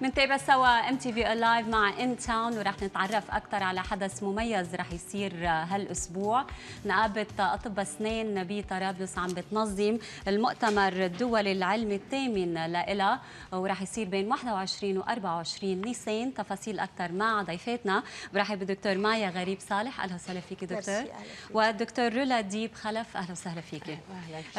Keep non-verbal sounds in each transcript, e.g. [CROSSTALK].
منتابع سوا ام تي في لايف مع ان تاون ورح نتعرف اكثر على حدث مميز رح يصير هالاسبوع نقابه اطباء اسنان بطرابلس عم بتنظم المؤتمر الدولي العلمي الثامن لها ورح يصير بين 21 و 24 نيسان تفاصيل اكثر مع ضيفاتنا برحب بالدكتور مايا غريب صالح اهلا وسهلا فيك دكتور والدكتور رولا ديب خلف اهلا وسهلا فيك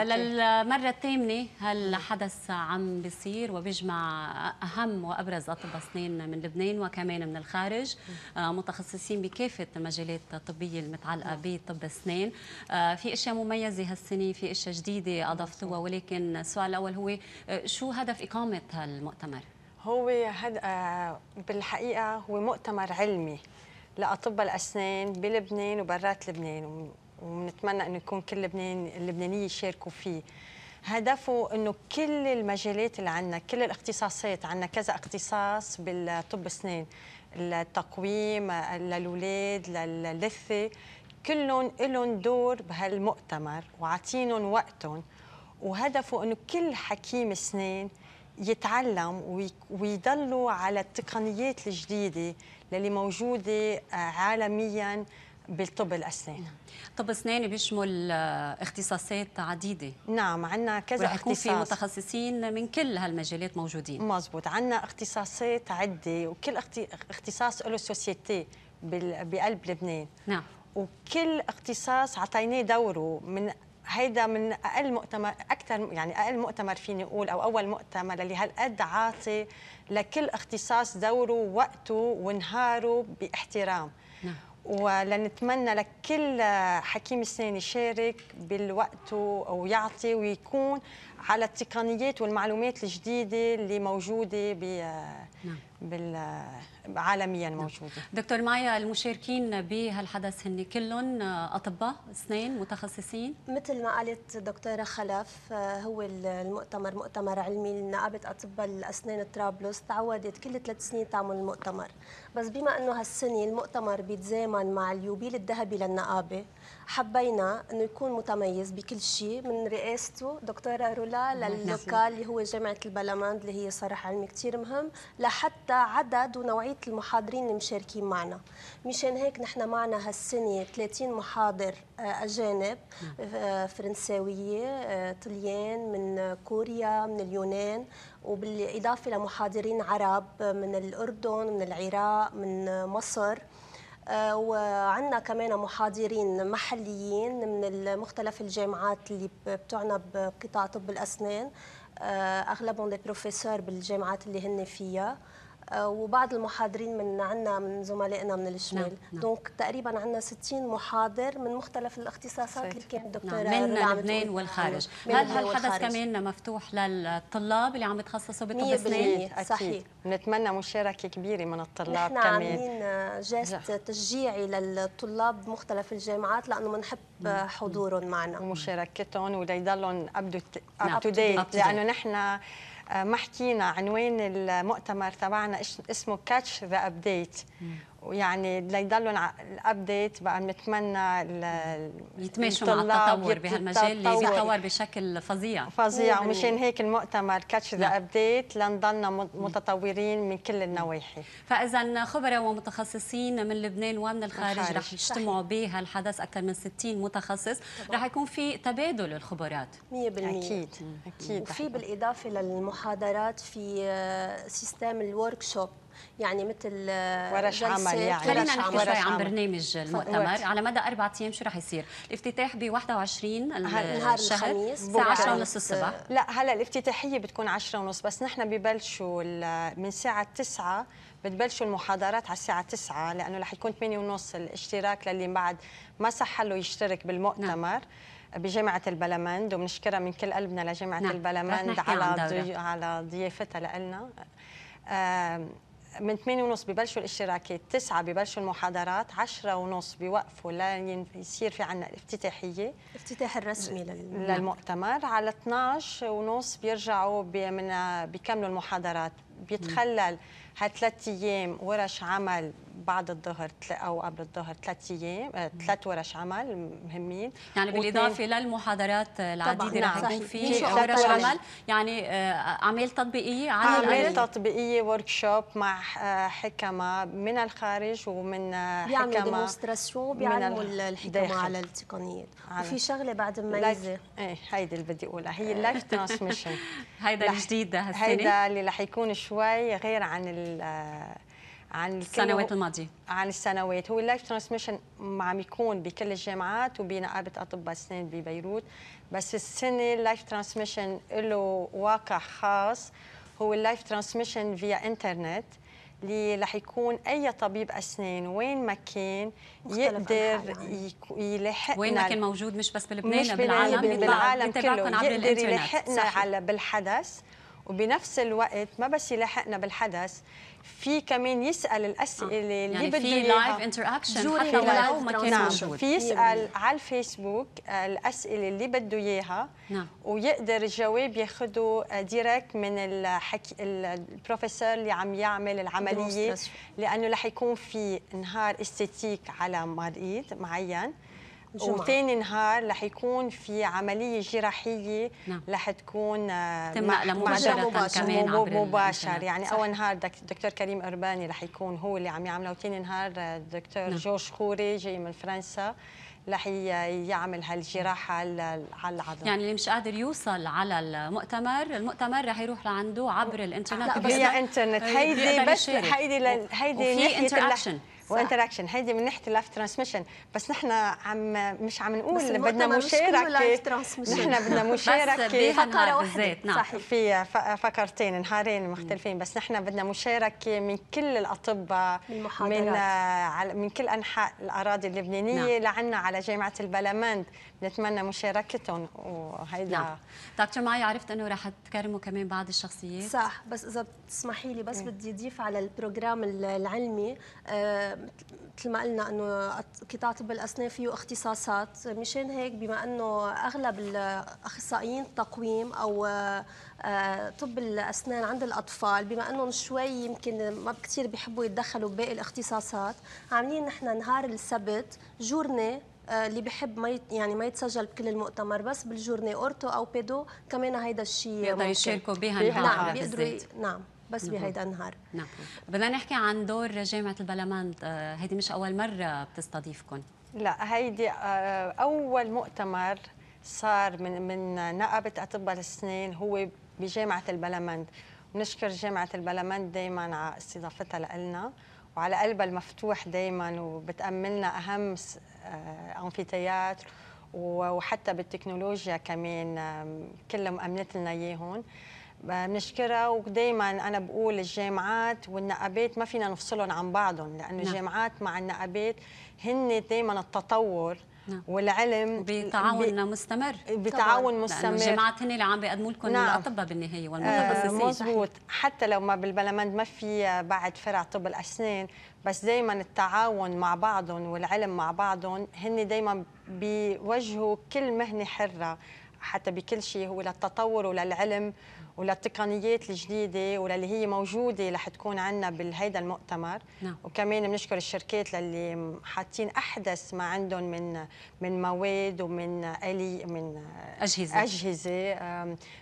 للمره الثامنه هالحدث عم بيصير وبيجمع اهم أبرز أطباء أسنان من لبنان وكمان من الخارج آه، متخصصين بكافة المجالات الطبية المتعلقة بطب السنين آه، في أشياء مميزة هالسنة في أشياء جديدة أضفتوها ولكن السؤال الأول هو آه، شو هدف إقامة هالمؤتمر؟ هو هد... بالحقيقة هو مؤتمر علمي لأطباء الأسنان بلبنان وبرات لبنان ونتمنى انه يكون كل لبنان اللبنانيه يشاركوا فيه هدفه انه كل المجالات اللي عندنا كل الاختصاصات عندنا كذا اختصاص بالطب اسنان التقويم للاولاد للثه كلهم لهم دور بهالمؤتمر وعطينهم وقتهم وهدفه انه كل حكيم اسنان يتعلم ويضلوا على التقنيات الجديده اللي موجوده آه، عالميا بالطب الاسنان نعم. طب اسناني بيشمل آه، اختصاصات عديده نعم عندنا كذا رح يكون في متخصصين من كل هالمجالات موجودين مزبوط عندنا اختصاصات عده وكل اختصاص له سوسيتي بقلب لبنان نعم وكل اختصاص عطيناه دوره من هيدا من اقل مؤتمر اكثر يعني اقل مؤتمر فيني اقول او اول مؤتمر اللي هالقد عاطي لكل اختصاص دوره ووقته ونهاره باحترام نعم ولنتمنى لكل حكيم سنان يشارك بالوقت ويعطي ويكون على التقنيات والمعلومات الجديده اللي موجوده ب نعم. بال عالميا نعم. موجوده دكتور معي المشاركين بهالحدث هن كلهم اطباء اسنان متخصصين مثل ما قالت دكتوره خلف هو المؤتمر مؤتمر علمي لنقابه اطباء الاسنان طرابلس تعودت كل ثلاث سنين تعمل المؤتمر بس بما انه هالسنه المؤتمر بيتزامن مع اليوبيل الذهبي للنقابه حبينا انه يكون متميز بكل شيء من رئاسته دكتوره رول الاولى للوكال اللي هو جامعه البلماند اللي هي صراحه علمي كثير مهم لحتى عدد ونوعيه المحاضرين اللي مشاركين معنا مشان هيك نحن معنا هالسنه 30 محاضر آه، اجانب آه، فرنساويه آه، طليان من كوريا من اليونان وبالاضافه لمحاضرين عرب من الاردن من العراق من مصر آه، وعندنا كمان محاضرين محليين من مختلف الجامعات اللي بتعنى بقطاع طب الأسنان آه، أغلبهم دي بروفيسور بالجامعات اللي هن فيها آه، وبعض المحاضرين من عندنا من زملائنا من الشمال نعم. نعم. دونك تقريبا عندنا 60 محاضر من مختلف الاختصاصات صحيح. اللي كان الدكتوره نعم. من لبنان والخارج من هل هالحدث كمان مفتوح للطلاب اللي عم يتخصصوا بطب اسنان صحيح بنتمنى مشاركه كبيره من الطلاب نحن كمان عاملين آه، جيست تشجيعي للطلاب بمختلف الجامعات لانه بنحب آه، حضورهم معنا ومشاركتهم وليضلهم اب تو ديت لانه نحن ما حكينا عنوان المؤتمر تبعنا اسمه كاتش ذا ابديت ويعني ليضلوا الابديت بقى بنتمنى يتماشوا مع التطور بهالمجال اللي بيتطور بشكل فظيع فظيع ومشان هيك المؤتمر كاتش ذا ابديت لنضلنا متطورين من كل النواحي فاذا خبراء ومتخصصين من لبنان ومن الخارج, رح يجتمعوا بهالحدث اكثر من 60 متخصص رح يكون في تبادل الخبرات 100% اكيد اكيد وفي بالاضافه للمحاضرات في سيستم الورك شوب يعني مثل آه، ورش عمل يعني خلينا نحكي شوي عن برنامج المؤتمر على مدى اربع أيام شو رح يصير؟ الافتتاح ب 21 الشهر الخميس الساعة 10 ونص الصبح آه. لا هلا الافتتاحية بتكون 10 ونص بس نحن ببلشوا من الساعة 9 بتبلشوا المحاضرات على الساعة 9 لأنه رح يكون 8 ونص الاشتراك للي بعد ما صح له يشترك بالمؤتمر نعم. بجامعة البلمند وبنشكرها من كل قلبنا لجامعة نعم. البلمند على ضي... على ضيافتها لنا من 8 ونص ببلشوا الاشتراكات 9 ببلشوا المحاضرات 10 ونص بيوقفوا لين يصير في عندنا افتتاحيه افتتاح الرسمي للمؤتمر على 12 ونص بيرجعوا من بيكملوا المحاضرات بيتخلل هالثلاث ايام ورش عمل بعد الظهر او قبل الظهر ثلاث ايام آه، ثلاث ورش عمل مهمين يعني بالاضافه للمحاضرات العديده آه، رح يكون نعم. في ورش عمل يعني آه، اعمال تطبيقيه على اعمال تطبيقيه ورك شوب مع حكمه من الخارج ومن بيعملوا حكمه ديمونستراسيون بيعلموا الحكمه على التقنيات وفي شغله بعد مميزه ايه هيدي اللي بدي اقولها هي اللايف [LAUGHS] ترانسميشن هيدا الجديد هالسنه هيدا اللي رح يكون شو شوي غير عن ال عن السنوات الماضيه عن السنوات هو اللايف ترانسميشن عم يكون بكل الجامعات وبنقابه اطباء اسنان ببيروت بس السنه اللايف ترانسميشن له واقع خاص هو اللايف ترانسميشن فيا انترنت اللي رح يكون اي طبيب اسنان وين ما كان يقدر يلاحقنا وين ما كان موجود مش بس بلبنان مش بالعالم بالعالم كله يقدر يلاحقنا على بالحدث وبنفس الوقت ما بس يلاحقنا بالحدث في كمان يسال الاسئله آه. اللي يعني بده يعني في لايف انتراكشن حتى ولو ما كان نعم. موجود في يسال نعم. على الفيسبوك آه، الاسئله اللي بده اياها نعم. ويقدر الجواب ياخده ديريكت آه، من الحكي البروفيسور اللي عم يعمل العمليه لانه رح يكون في نهار استاتيك على مريض معين وثاني نهار رح يكون في عمليه جراحيه نعم. رح تكون آه، تمنقل مباشره كمان مباشر يعني صح. اول نهار دكتور كريم ارباني رح يكون هو اللي عم يعملها وثاني نهار الدكتور آه، نعم. جورج خوري جاي من فرنسا رح يعمل هالجراحه على العظم يعني اللي مش قادر يوصل على المؤتمر المؤتمر رح يروح لعنده عبر الانترنت لا بس هي انترنت آه، هيدي بس هيدي هيدي انتراكشن وانتراكشن هيدي من ناحيه اللايف ترانسميشن بس نحن عم مش عم نقول بدنا مشاركه نحن بدنا [LAUGHS] مشاركه فقره واحده نعم. صح في فقرتين نهارين مختلفين بس نحن بدنا مشاركه من كل الاطباء من من كل انحاء الاراضي اللبنانيه نعم. لعنا على جامعه البلمند نتمنى مشاركتهم وهيدا نعم. دكتور معي عرفت انه راح تكرموا كمان بعض الشخصيات صح بس اذا بتسمحي لي بس إيه. بدي اضيف على البروجرام العلمي آه، مثل ما قلنا انه قطاع طب الاسنان فيه اختصاصات مشان هيك بما انه اغلب الاخصائيين التقويم او آه، طب الاسنان عند الاطفال بما انهم شوي يمكن ما كثير بيحبوا يتدخلوا بباقي الاختصاصات عاملين نحن نهار السبت جورني آه، اللي بحب ما يعني ما يتسجل بكل المؤتمر بس بالجورني اورتو او بيدو كمان هيدا الشيء بيقدروا يشاركوا بها نعم بيقدروا نعم بس نعم. بهيدا النهار نعم بدنا نحكي عن دور جامعه البلمان آه، هيدي مش اول مره بتستضيفكم لا هيدي آه، اول مؤتمر صار من من نقبه اطباء الاسنان هو بجامعه البلمند ونشكر جامعه البلمند دائما على استضافتها لنا وعلى قلبها المفتوح دائما وبتاملنا اهم آه، انفيتياتر وحتى بالتكنولوجيا كمان كلها مأمنت لنا اياهم بنشكرها ودائما انا بقول الجامعات والنقابات ما فينا نفصلهم عن بعضهم لانه نعم. الجامعات مع النقابات هن دائما التطور نعم. والعلم بتعاوننا مستمر بتعاون طبعاً. مستمر الجامعات هن اللي عم بيقدموا لكم نعم. الاطباء بالنهايه آه، والمتخصصين آه حتى لو ما بالبلمند ما في بعد فرع طب الاسنان بس دائما التعاون مع بعضهم والعلم مع بعضهم هن دائما بيوجهوا كل مهنه حره حتى بكل شيء هو للتطور وللعلم وللتقنيات الجديده وللي هي موجوده رح تكون عندنا بهيدا المؤتمر نعم. وكمان بنشكر الشركات للي حاطين احدث ما عندهم من من مواد ومن الي من اجهزه اجهزه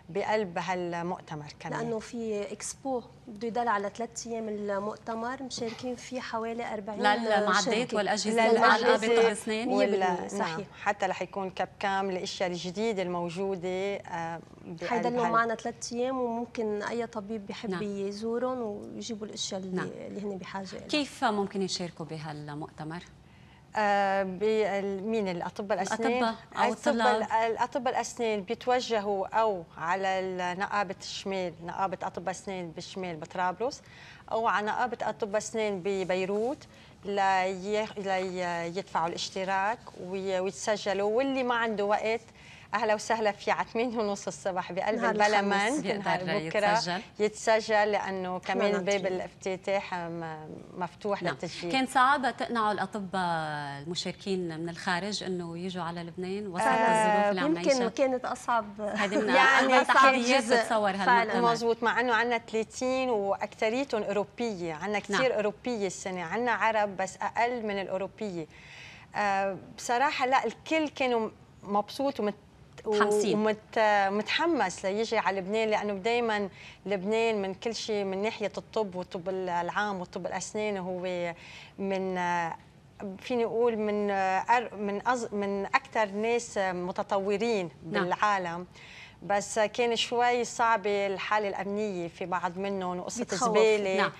بقلب هالمؤتمر كمان لانه في اكسبو بده يضل على ثلاث ايام المؤتمر مشاركين فيه حوالي 40 للمعدات والاجهزه المعلقه بالاسنان اسنان وال... صحيح حتى رح يكون كاب كام الاشياء الجديده الموجوده حيضلوا آه، معنا ثلاث ايام وممكن اي طبيب بحب نعم. يزورهم ويجيبوا الاشياء اللي, نعم. اللي هن بحاجه لها كيف ممكن يشاركوا بهالمؤتمر؟ آه، مين الاطباء الاسنان الاطباء الاطباء الاسنان بيتوجهوا او على نقابه الشمال نقابه اطباء اسنان بالشمال بطرابلس او على نقابه اطباء اسنان ببيروت ليدفعوا الاشتراك ويتسجلوا واللي ما عنده وقت اهلا وسهلا في على ونص الصبح بقلب البلمان بكره يتسجل. يتسجل لانه كمان باب الافتتاح مفتوح نعم. للتسجيل كان صعب تقنعوا الاطباء المشاركين من الخارج انه يجوا على لبنان وسط آه الظروف اللي عم يمكن كانت اصعب [LAUGHS] يعني التحديات بتصور هلا مضبوط مع انه عندنا 30 واكثريتهم اوروبيه عندنا نعم. كثير نعم. اوروبيه السنه عندنا عرب بس اقل من الاوروبيه آه بصراحه لا الكل كانوا مبسوط ومت متحمسين ومتحمس ليجي على لبنان لانه دائما لبنان من كل شيء من ناحيه الطب والطب العام والطب الاسنان هو من فيني اقول من أر... من أز... من اكثر ناس متطورين نعم. بالعالم بس كان شوي صعبه الحاله الامنيه في بعض منهم وقصه زباله نعم.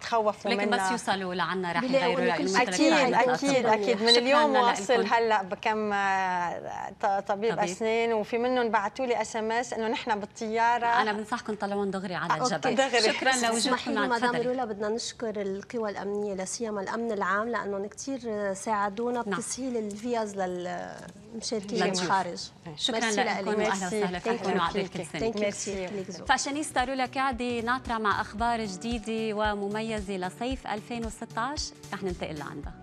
تخوفوا منها لكن بس يوصلوا لعنا رح يغيروا اكيد اكيد اكيد من اليوم واصل هلا بكم آه، طبيب, اسنان وفي منهم بعثوا لي اس ام اس انه نحن بالطياره انا بنصحكم تطلعون دغري على آه، الجبل دغري. شكرا [LAUGHS] لوجودكم لو مدام رولا بدنا نشكر القوى الامنيه سيما الامن العام لانهم كثير ساعدونا نعم. بتسهيل الفيز لل مشاركين خارج شكرا لكم اهلا وسهلا فيكم وعقبال كل سنه ميرسي فاشينيستا رولا كعدي ناطره مع اخبار جديده ومميزه لصيف 2016 رح ننتقل لعندها